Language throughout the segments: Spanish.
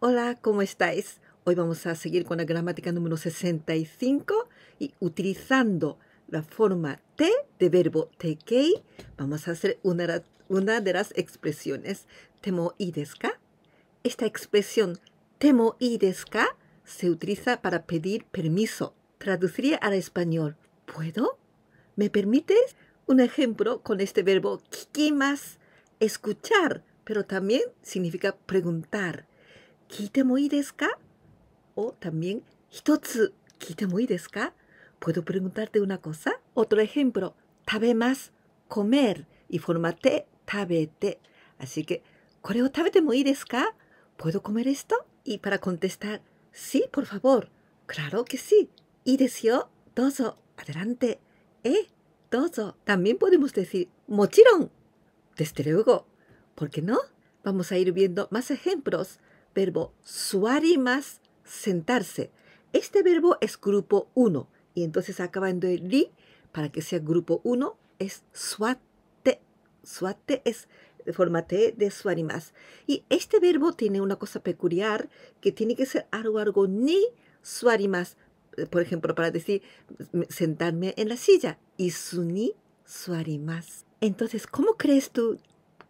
Hola, ¿cómo estáis? Hoy vamos a seguir con la gramática número 65 y utilizando la forma te de verbo tekei, vamos a hacer una, de las expresiones temo i Esta expresión temo i se utiliza para pedir permiso. Traduciría al español, ¿puedo? ¿Me permites? Un ejemplo con este verbo kikimas, escuchar pero también significa preguntar, ¿kite te O también, hitotsu, ¿kite muy ¿Puedo preguntarte una cosa? Otro ejemplo, tabe más, comer, y formate, tabete. Así que, ¿coreo tabete ¿Puedo comer esto? Y para contestar, sí, por favor, claro que sí. Y deseo, dozo, adelante. Eh, dozo. También podemos decir, mochiron. Desde luego, ¿Por qué no? Vamos a ir viendo más ejemplos. Verbo suarimas, sentarse. Este verbo es grupo 1 y entonces acabando de ri para que sea grupo 1 es suate. Suate es forma de suarimas. Y este verbo tiene una cosa peculiar que tiene que ser algo, algo ni suarimas. Eh, por ejemplo, para decir mm, sentarme en la silla. Y ni suarimas. Entonces, ¿cómo crees tú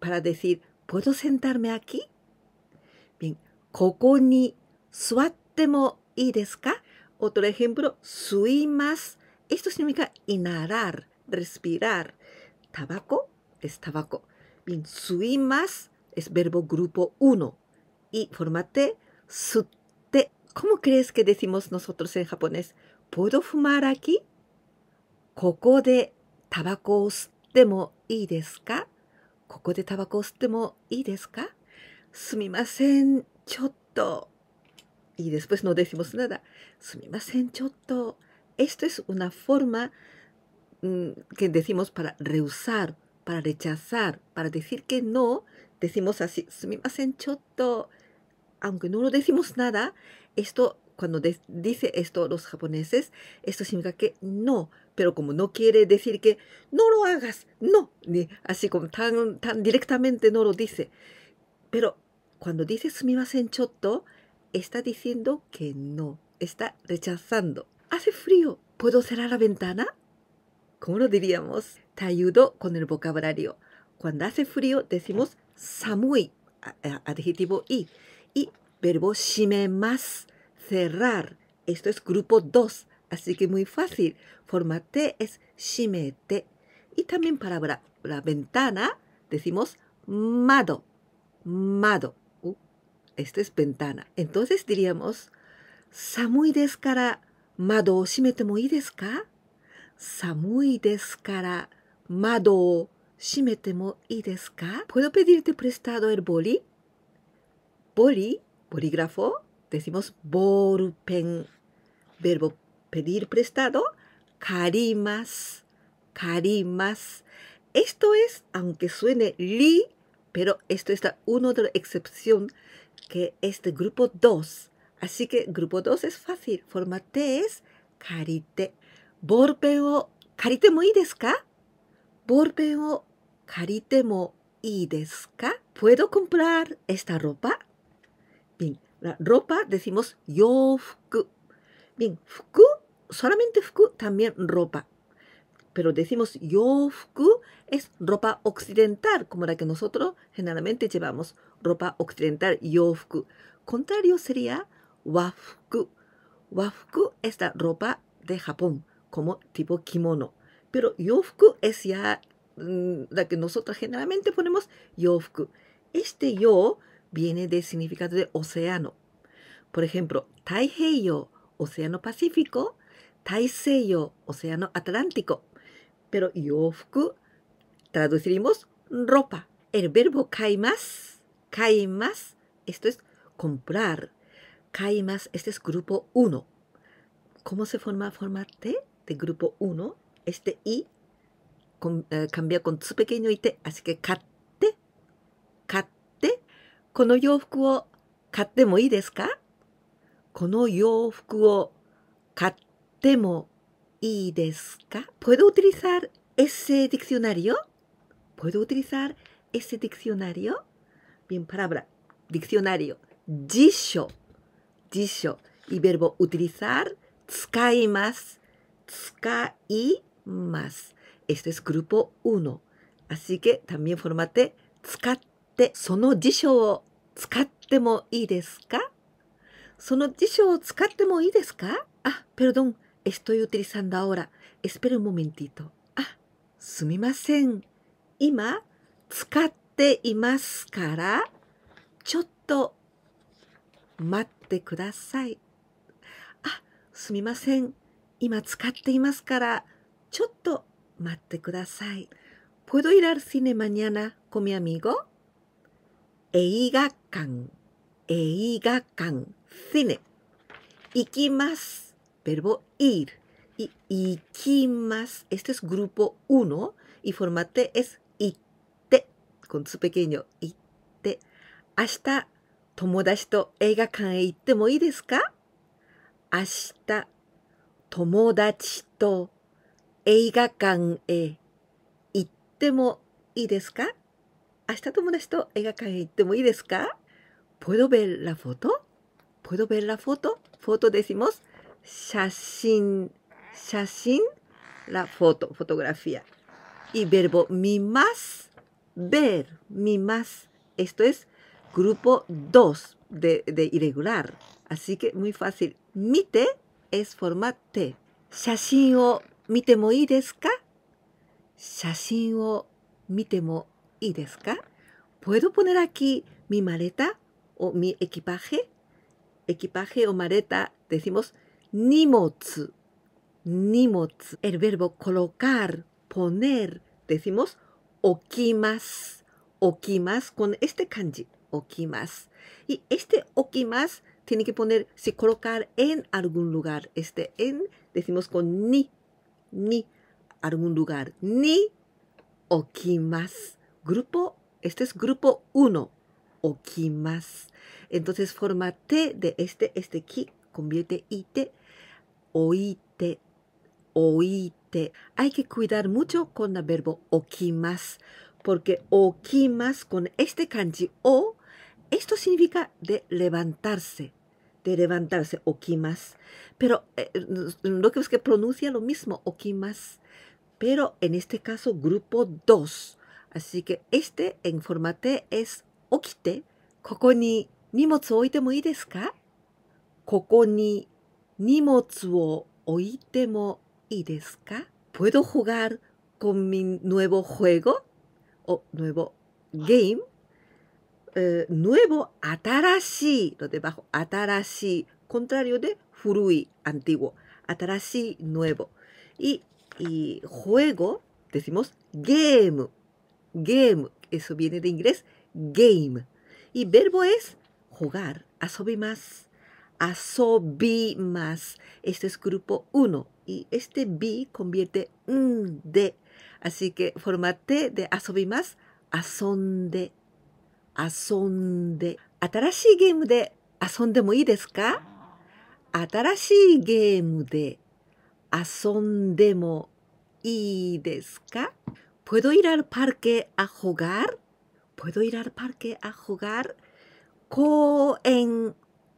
para decir, ¿puedo sentarme aquí? Bien, ¿koko ni suatemo mo ka? Otro ejemplo, suimas. Esto significa inhalar, respirar. Tabaco es tabaco. Bien, suimas es verbo grupo 1. Y formate, sutte. ¿Cómo crees que decimos nosotros en japonés? ¿Puedo fumar aquí? ¿Koko de tabaco mo y desu ka? y después no decimos nada. esto es una forma mm, que decimos para rehusar, para rechazar, para decir que no. Decimos así, aunque no lo decimos nada, esto, cuando dice esto los japoneses, esto significa que no, pero como no quiere decir que no lo hagas, no, así como tan, tan directamente no lo dice. Pero cuando dice sumimasen chotto, está diciendo que no, está rechazando. Hace frío, ¿puedo cerrar la ventana? ¿Cómo lo diríamos? Te ayudo con el vocabulario. Cuando hace frío decimos samui, adjetivo i, y verbo shime cerrar. Esto es grupo 2. Así que muy fácil. Forma T es shimete. Y también para la, ventana decimos mado. Mado. Uh, esta es ventana. Entonces diríamos, samui deskara mado o shimete mo Samui deskara mado o shimete mo ii ¿Puedo pedirte prestado el boli? Boli, bolígrafo, decimos bolpen. Verbo pedir prestado, carimas, carimas. Esto es, aunque suene li, pero esto es una otra excepción que es de grupo 2. Así que grupo 2 es fácil. Forma es karite. Borpeo. o karite desu ¿Puedo comprar esta ropa? Bien, la ropa decimos yofuku. Bien, fuku solamente fuku, también ropa. Pero decimos yofuku es ropa occidental, como la que nosotros generalmente llevamos, ropa occidental, yofuku. Contrario sería wafuku. Wafuku es la ropa de Japón, como tipo kimono. Pero yofuku es ya mm, la que nosotros generalmente ponemos yofuku. Este yo viene de significado de océano. Por ejemplo, Taiheiyo, océano Pacífico, océano Atlántico. Pero yofuku, traduciríamos ropa. El verbo caimas. Caimas. esto es comprar. Caimas. este es grupo 1. ¿Cómo se forma formarte de grupo 1? Este i eh, cambia con su pequeño y así que katte, katte. ¿Kono yofuku o mo Temo, ¿y desca? ¿Puedo utilizar ese diccionario? ¿Puedo utilizar ese diccionario? Bien, palabra, diccionario, disho, disho, y verbo utilizar, y más Este es grupo 1. Así que también formate tsukatte, sono disho o tsukatte mo ii desu ka? Sono disho o mo Ah, perdón. Estoy utilizando ahora. Espera un momentito. Ah, すみません。今、使っていますから、ちょっと待ってください。あ、すみません。今使っていますから、ちょっと待ってください。¿Puedo ir al cine mañana con mi amigo? 映画館、映画館、cine。行きます。verbo ir y ikimas. Este es grupo 1 y formate es itte con su pequeño itte. Hasta 友達と映画館へ行ってもいいですか明日、友達と映画館へ行ってもいいですか明日友達と映画館へ行ってもいいですか ¿Puedo ver la foto? ¿Puedo ver la foto? Foto decimos shashin, shashin, la foto, fotografía. Y verbo más ver, mimas. Esto es grupo 2 de, irregular. Así que muy fácil. Mite es forma T. Shashin o mite Shashin o mite ¿Puedo poner aquí mi maleta o mi equipaje? Equipaje o maleta decimos Nimotsu. Nimotsu. El verbo colocar, poner. Decimos okimas. Okimas con este kanji. Okimas. Y este okimas tiene que poner, si colocar en algún lugar. Este en decimos con ni. Ni. Algún lugar. Ni okimas. Grupo, este es grupo 1. Okimas. Entonces forma T de este, este ki convierte IT Oite, oite. Hay que cuidar mucho con el verbo okimas, porque okimas con este kanji o, esto significa de levantarse, de levantarse, okimas. Pero lo eh, que es que pronuncia lo mismo, okimas. Pero en este caso, grupo 2. Así que este en formate es okite. Koko ni nimotsu oite mo ii ¿Nimots oitemo ideska? ¿Puedo jugar con mi nuevo juego? ¿O nuevo game? Eh, nuevo, atarashi, lo debajo, atarashi, contrario de furui, antiguo, atarashi, nuevo. Y, y juego, decimos game, game, eso viene de inglés, game. Y verbo es jugar, más asobimas. Este es grupo 1 y este bi convierte en de. Así que forma T de asobimas, asonde, asonde. Atarashi game de asonde mo desu ka? ¿Puedo ir al parque a jugar? ¿Puedo ir al parque a jugar? en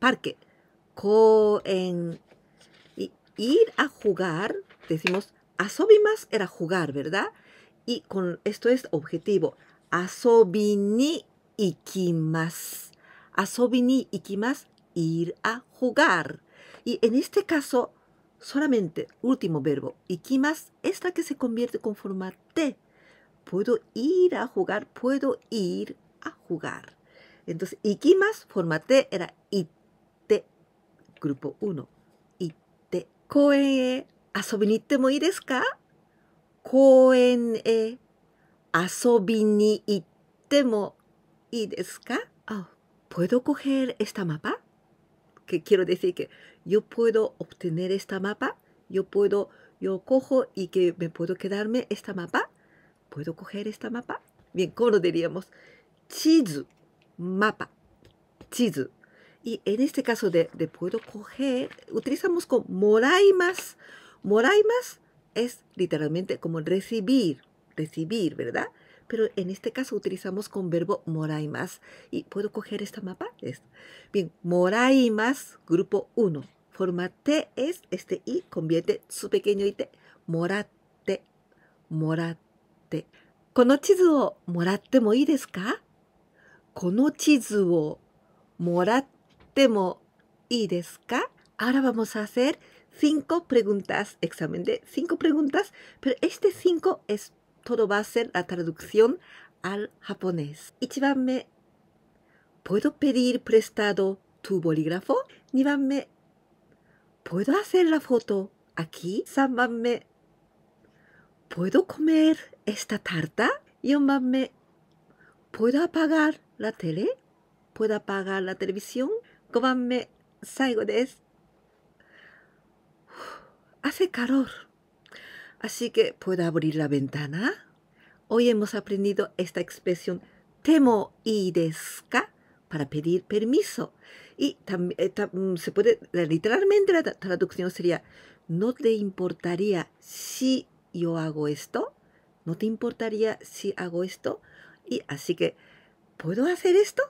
parque ir a jugar, decimos, asobimas era jugar, ¿verdad? Y con esto es objetivo. Asobini ikimas. Asobini ikimas, ir a jugar. Y en este caso, solamente último verbo, ikimas, es la que se convierte con forma Puedo ir a jugar, puedo ir a jugar. Entonces, ikimas, forma T era it grupo 1 desu eh, ka? Eh, ah, ¿Puedo coger esta mapa? Que quiero decir que yo puedo obtener esta mapa, yo puedo, yo cojo y que me puedo quedarme esta mapa. ¿Puedo coger esta mapa? Bien, ¿cómo lo diríamos? Chizu, mapa. Chizu, y en este caso de, puedo coger, utilizamos con moraimas. Moraimas es literalmente como recibir, recibir, ¿verdad? Pero en este caso utilizamos con verbo moraimas. ¿Y puedo coger esta mapa? Es, bien, moraimas, grupo 1. Forma T es este I, convierte su pequeño IT, morate, morate. morate, morate? demo Ahora vamos a hacer cinco preguntas, examen de cinco preguntas, pero este cinco es todo va a ser la traducción al japonés. 1 ¿Puedo pedir prestado tu bolígrafo? 2 ¿Puedo hacer la foto aquí? ¿Puedo comer esta tarta? 4 ¿Puedo apagar la tele? ¿Puedo apagar la televisión? 5 Hace calor así que puedo abrir la ventana hoy hemos aprendido esta expresión temo y desca para pedir permiso y también eh, se puede literalmente la traducción sería no te importaría si yo hago esto no te importaría si hago esto y así que puedo hacer esto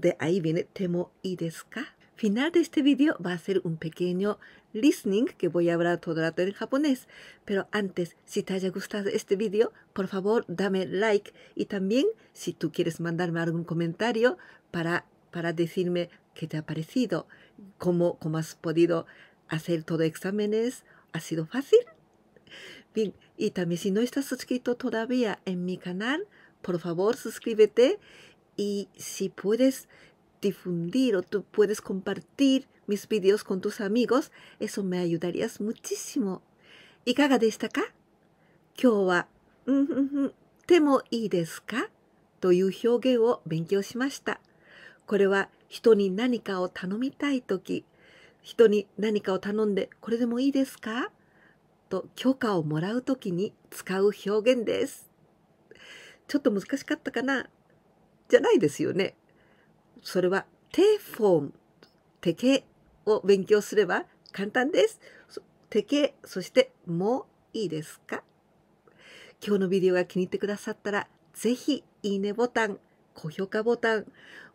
de ahí viene temo y desca. Final de este vídeo va a ser un pequeño listening que voy a hablar todo el en japonés. Pero antes, si te haya gustado este vídeo, por favor dame like y también si tú quieres mandarme algún comentario para, para decirme qué te ha parecido, cómo, cómo has podido hacer todo exámenes, ¿ha sido fácil? Bien, y también si no estás suscrito todavía en mi canal, por favor suscríbete y si puedes difundir o tú puedes compartir mis vídeos con いかがでしたか今日は、手もいいですかという表現を勉強しました。これは人に何かを頼みたい時、人に何かを頼んでこれでもいいですかと許可をもらう時に使う表現です。ちょっと難しかったかなじゃないですよね。それは手フォーム、手形を勉強すれば簡単です。手形、そしてもういいですか今日のビデオが気に入ってくださったら、ぜひいいねボタン、高評価ボタン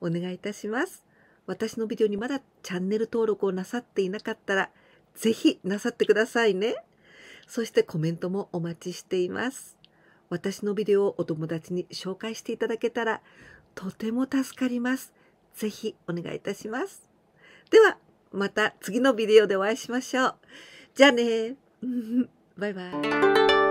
お願いいたします。私のビデオにまだチャンネル登録をなさっていなかったら、ぜひなさってくださいね。そしてコメントもお待ちしています。私のビデオをお友達に紹介していただけたらとても助かります。ぜひお願いいたします。では、また次のビデオでお会いしましょう。じゃあね。バイバイ。